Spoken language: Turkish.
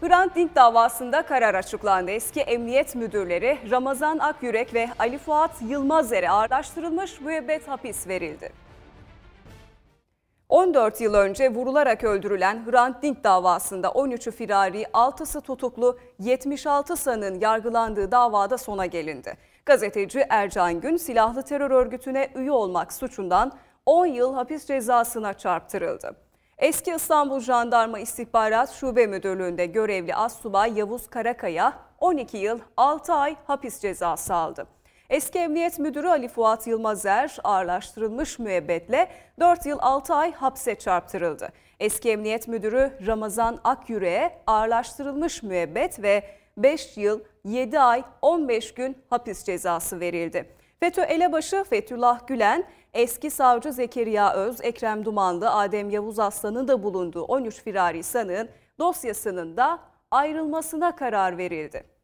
Hrant Dink davasında karar açıklandı. Eski emniyet müdürleri Ramazan Akyürek ve Ali Fuat Yılmazer'e ağırlaştırılmış müebbet hapis verildi. 14 yıl önce vurularak öldürülen Hrant Dink davasında 13'ü firari, 6'sı tutuklu 76 sanın yargılandığı davada sona gelindi. Gazeteci Ercan Gün silahlı terör örgütüne üye olmak suçundan 10 yıl hapis cezasına çarptırıldı. Eski İstanbul Jandarma İstihbarat Şube Müdürlüğü'nde görevli Assubay Yavuz Karakaya 12 yıl 6 ay hapis cezası aldı. Eski Emniyet Müdürü Ali Fuat Yılmazer ağırlaştırılmış müebbetle 4 yıl 6 ay hapse çarptırıldı. Eski Emniyet Müdürü Ramazan Akyüre'ye ağırlaştırılmış müebbet ve 5 yıl 7 ay 15 gün hapis cezası verildi. FETÖ elebaşı Fethullah Gülen Eski savcı Zekeriya Öz, Ekrem Dumanlı, Adem Yavuz Aslan'ın da bulunduğu 13 firari sanığın dosyasının da ayrılmasına karar verildi.